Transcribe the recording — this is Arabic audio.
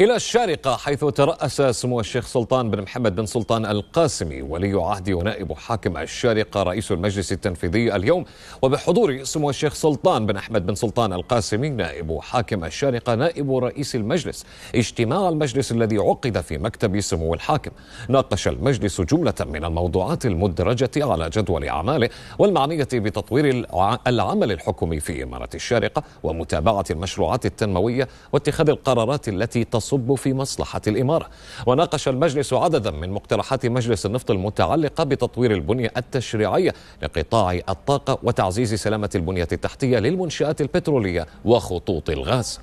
إلى الشارقة حيث ترأس سمو الشيخ سلطان بن محمد بن سلطان القاسمي ولي عهد ونائب حاكم الشارقة رئيس المجلس التنفيذي اليوم وبحضور سمو الشيخ سلطان بن أحمد بن سلطان القاسمي نائب حاكم الشارقة نائب رئيس المجلس اجتماع المجلس الذي عقد في مكتب سمو الحاكم ناقش المجلس جملة من الموضوعات المدرجة على جدول أعماله والمعنية بتطوير العمل الحكومي في إمارة الشارقة ومتابعة المشروعات التنموية واتخاذ القرارات التي تص تصب في مصلحة الإمارة وناقش المجلس عددا من مقترحات مجلس النفط المتعلقة بتطوير البنية التشريعية لقطاع الطاقة وتعزيز سلامة البنية التحتية للمنشآت البترولية وخطوط الغاز